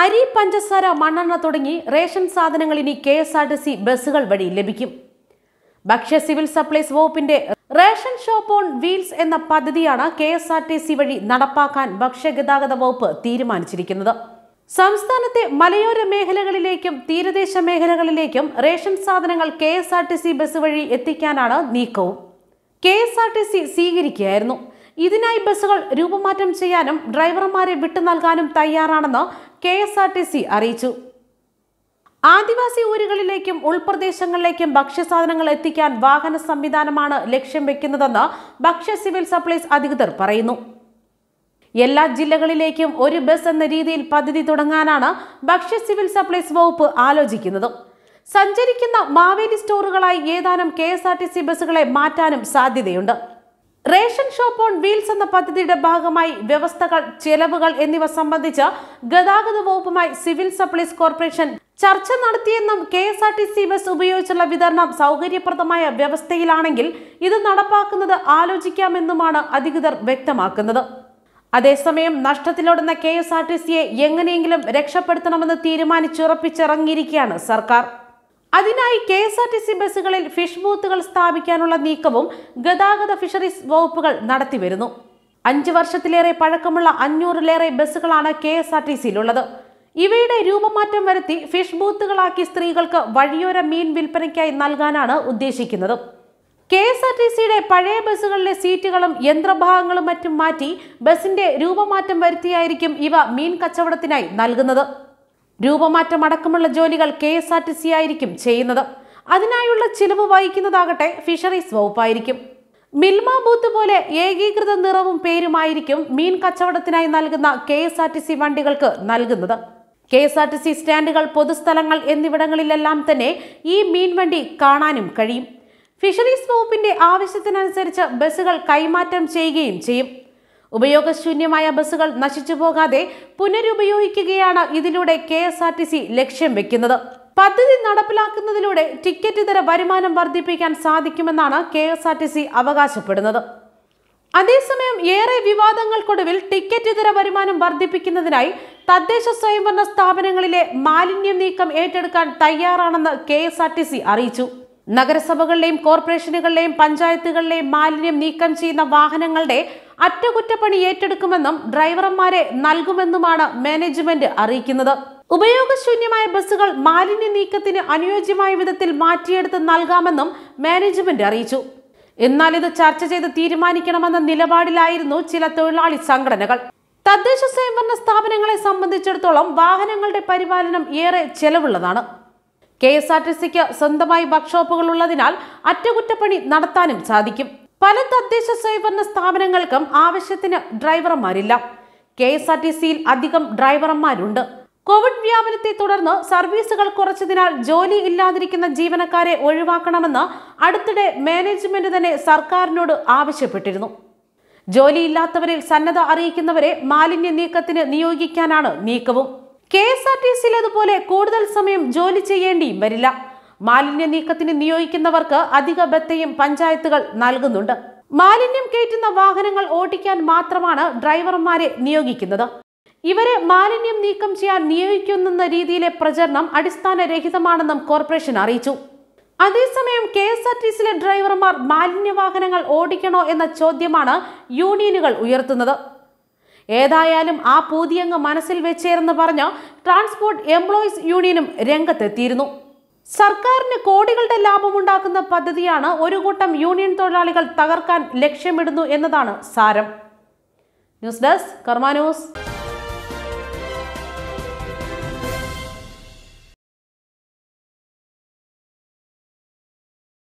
അരി പഞ്ചസാര മണ്ണെണ്ണ തുടങ്ങി റേഷൻ സാധനങ്ങൾ ഇനി K S R T C ബസ്സുകൾ വഴി ലഭിക്കും ഭക്ഷ്യ സിവിൽ സപ്ലൈസ് വകുപ്പിന്റെ റേഷൻ ഷോപ്പ് ഓൺ വീൽസ് എന്ന പദ്ധതിയാണ് K S R T C വഴി നടപ്പാക്കാൻ ഭക്ഷ്യഗതാഗത വകുപ്പ് തീരുമാനിച്ചിരിക്കുന്നത് സംസ്ഥാനത്തെ മലയോര മേഖലകളിലേക്കും തീരദേശ മേഖലകളിലേക്കും റേഷൻ സാധനങ്ങൾ K S R T C bus വഴി എത്തിക്കാനാണ് നീക്കവും K S R T C സ്വീകരിക്കുകയായിരുന്നു ഇതിനായി ബസ്സുകൾ രൂപമാറ്റം ചെയ്യാനും ഡ്രൈവർമാരെ വിട്ടു നൽകാനും തയ്യാറാണെന്ന് K S R T C അറിയിച്ചു ആദിവാസി ഊരുകളിലേക്കും ഉൾപ്രദേശങ്ങളിലേക്കും ഭക്ഷ്യസാധനങ്ങൾ എത്തിക്കാൻ വാഹന സംവിധാനമാണ് ലക്ഷ്യം വെക്കുന്നതെന്ന് ഭക്ഷ്യ സിവിൽ സപ്ലൈസ് അധികൃതർ പറയുന്നു എല്ലാ ജില്ലകളിലേക്കും ഒരു ബസ് എന്ന രീതിയിൽ പദ്ധതി തുടങ്ങാനാണ് ഭക്ഷ്യ സിവിൽ സപ്ലൈസ് വകുപ്പ് ആലോചിക്കുന്നത് സഞ്ചരിക്കുന്ന മാവേലി സ്റ്റോറുകളായി ഏതാനും കെ ബസ്സുകളെ മാറ്റാനും സാധ്യതയുണ്ട് റേഷൻ ഷോപ്പ് ഓൺ വീൽസ് എന്ന പദ്ധതിയുടെ ഭാഗമായി വ്യവസ്ഥകൾ ചെലവുകൾ എന്നിവ സംബന്ധിച്ച് ഗതാഗത വകുപ്പുമായി സിവിൽ സപ്ലൈസ് കോർപ്പറേഷൻ ചർച്ച നടത്തിയെന്നും K S R T C bus ഉപയോഗിച്ചുള്ള വിതരണം സൗകര്യപ്രദമായ വ്യവസ്ഥയിലാണെങ്കിൽ ഇത് നടപ്പാക്കുന്നത് ആലോചിക്കാമെന്നുമാണ് അധികൃതർ വ്യക്തമാക്കുന്നത് അതേസമയം നഷ്ടത്തിലോടുന്ന കെ എസ് ആർ ടി സിയെ എങ്ങനെയെങ്കിലും രക്ഷപ്പെടുത്തണമെന്ന് തീരുമാനിച്ചുറപ്പിച്ചിറങ്ങിയിരിക്കുകയാണ് സർക്കാർ അതിനായി K S R T C ബസ്സുകളിൽ ഫിഷ് ബൂത്തുകൾ സ്ഥാപിക്കാനുള്ള നീക്കവും ഗതാഗത ഫിഷറീസ് വകുപ്പുകൾ നടത്തിവരുന്നു അഞ്ച് വർഷത്തിലേറെ പഴക്കമുള്ള അഞ്ഞൂറിലേറെ ബസ്സുകളാണ് കെ എസ് ആർ ടി സിയിലുള്ളത് ഇവയുടെ രൂപമാറ്റം വരുത്തി ഫിഷ് ബൂത്തുകളാക്കി സ്ത്രീകൾക്ക് വഴിയോര മീൻ വിൽപ്പനയ്ക്കായി നൽകാനാണ് ഉദ്ദേശിക്കുന്നത് കെ എസ് ആർ ടി സിയുടെ പഴയ ബസ്സുകളിലെ സീറ്റുകളും യന്ത്രഭാഗങ്ങളും മറ്റും മാറ്റി ബസിന്റെ രൂപമാറ്റം വരുത്തിയായിരിക്കും ഇവ മീൻ കച്ചവടത്തിനായി നൽകുന്നത് രൂപമാറ്റം അടക്കമുള്ള ജോലികൾ K S R T C ആയിരിക്കും ചെയ്യുന്നത് അതിനായുള്ള ചിലവ് വഹിക്കുന്നതാകട്ടെ ഫിഷറീസ് വകുപ്പായിരിക്കും മിൽമ ബൂത്ത് പോലെ ഏകീകൃത നിറവും പേരുമായിരിക്കും മീൻ കച്ചവടത്തിനായി നൽകുന്ന K S R T C വണ്ടികൾക്ക് നൽകുന്നത് K S R T C സ്റ്റാൻഡുകൾ പൊതുസ്ഥലങ്ങൾ എന്നിവിടങ്ങളിലെല്ലാം തന്നെ ഈ മീൻ വണ്ടി കാണാനും കഴിയും ഫിഷറീസ് വകുപ്പിന്റെ ആവശ്യത്തിനനുസരിച്ച് ബസ്സുകൾ കൈമാറ്റം ചെയ്യുകയും ചെയ്യും ഉപയോഗശൂന്യമായ ബസ്സുകൾ നശിച്ചു പോകാതെ പുനരുപയോഗിക്കുകയാണ് ഇതിലൂടെ K S R T C ലക്ഷ്യം വെക്കുന്നത് പദ്ധതി നടപ്പിലാക്കുന്നതിലൂടെ ടിക്കറ്റ് ഇതര വരുമാനം വർദ്ധിപ്പിക്കാൻ സാധിക്കുമെന്നാണ് K S R T C അവകാശപ്പെടുന്നത് അതേസമയം ഏറെ വിവാദങ്ങൾക്കൊടുവിൽ ടിക്കറ്റ് ഇതര വരുമാനം വർദ്ധിപ്പിക്കുന്നതിനായി തദ്ദേശ സ്വയംഭരണ സ്ഥാപനങ്ങളിലെ മാലിന്യം നീക്കം ഏറ്റെടുക്കാൻ തയ്യാറാണെന്ന് K S R T C അറിയിച്ചു നഗരസഭകളിലെയും കോർപ്പറേഷനുകളിലെയും പഞ്ചായത്തുകളിലെയും മാലിന്യം നീക്കം ചെയ്യുന്ന വാഹനങ്ങളുടെ അറ്റകുറ്റപ്പണി ഏറ്റെടുക്കുമെന്നും ഡ്രൈവർമാരെ നൽകുമെന്നുമാണ് മാനേജ്മെന്റ് അറിയിക്കുന്നത് ഉപയോഗശൂന്യമായ ബസ്സുകൾ മാലിന്യ നീക്കത്തിന് അനുയോജ്യമായ വിധത്തിൽ മാറ്റിയെടുത്ത് നൽകാമെന്നും മാനേജ്മെന്റ് അറിയിച്ചു എന്നാൽ ഇത് ചർച്ച ചെയ്ത് തീരുമാനിക്കണമെന്ന നിലപാടിലായിരുന്നു ചില തൊഴിലാളി സംഘടനകൾ തദ്ദേശ സ്വയംഭരണ സ്ഥാപനങ്ങളെ സംബന്ധിച്ചിടത്തോളം വാഹനങ്ങളുടെ പരിപാലനം ഏറെ ചെലവുള്ളതാണ് കെ എസ് ആർ ടി സിക്ക് സ്വന്തമായി വർക്ക്ഷോപ്പുകൾ ഉള്ളതിനാൽ അറ്റകുറ്റപ്പണി നടത്താനും സാധിക്കും പല തദ്ദേശ സ്വയംഭരണ സ്ഥാപനങ്ങൾക്കും ആവശ്യത്തിന് ഡ്രൈവർമാരില്ല കെ എസ് ആർ ടി സിയിൽ അധികം ഡ്രൈവർമാരുണ്ട് കോവിഡ് വ്യാപനത്തെ തുടർന്ന് സർവീസുകൾ കുറച്ചതിനാൽ ജോലി ഇല്ലാതിരിക്കുന്ന ജീവനക്കാരെ ഒഴിവാക്കണമെന്ന് അടുത്തിടെ മാനേജ്മെന്റ് തന്നെ സർക്കാരിനോട് ആവശ്യപ്പെട്ടിരുന്നു ജോലിയില്ലാത്തവരിൽ സന്നദ്ധ അറിയിക്കുന്നവരെ മാലിന്യ നീക്കത്തിന് നിയോഗിക്കാനാണ് നീക്കവും കെ എസ് ആർ ടി സിയിൽ അതുപോലെ കൂടുതൽ സമയം ജോലി ചെയ്യേണ്ടിയും വരില്ല മാലിന്യ നീക്കത്തിന് നിയോഗിക്കുന്നവർക്ക് അധിക ബത്തയും പഞ്ചായത്തുകൾ നൽകുന്നുണ്ട് മാലിന്യം കയറ്റുന്ന വാഹനങ്ങൾ ഓടിക്കാൻ മാത്രമാണ് ഡ്രൈവർമാരെ നിയോഗിക്കുന്നത് ഇവരെ മാലിന്യം നീക്കം ചെയ്യാൻ നിയോഗിക്കുന്ന രീതിയിലെ പ്രചരണം അടിസ്ഥാനരഹിതമാണെന്നും കോർപ്പറേഷൻ അറിയിച്ചു അതേസമയം കെ എസ് ആർ ടി സിയിലെ ഡ്രൈവർമാർ മാലിന്യ വാഹനങ്ങൾ ഓടിക്കണോ എന്ന ചോദ്യമാണ് യൂണിയനുകൾ ഉയർത്തുന്നത് ഏതായാലും ആ പൂതിയങ്ങ് മനസ്സിൽ വെച്ചേരെന്ന് പറഞ്ഞ് ട്രാൻസ്പോർട്ട് എംപ്ലോയീസ് യൂണിയനും രംഗത്തെത്തിയിരുന്നു സർക്കാരിന് കോടികളുടെ ലാഭമുണ്ടാക്കുന്ന പദ്ധതിയാണ് ഒരു കൂട്ടം യൂണിയൻ തൊഴിലാളികൾ തകർക്കാൻ ലക്ഷ്യമിടുന്നു എന്നതാണ് സാരം ന്യൂസ് ഡെസ്ക് കർമാനൂസ്